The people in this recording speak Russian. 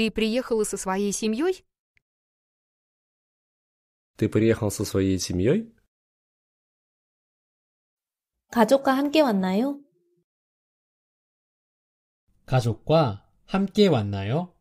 Ты приехала со своей семьей? Ты приехал со своей семьей? 가족과 함께 왔나요? 가족과 함께 왔나요?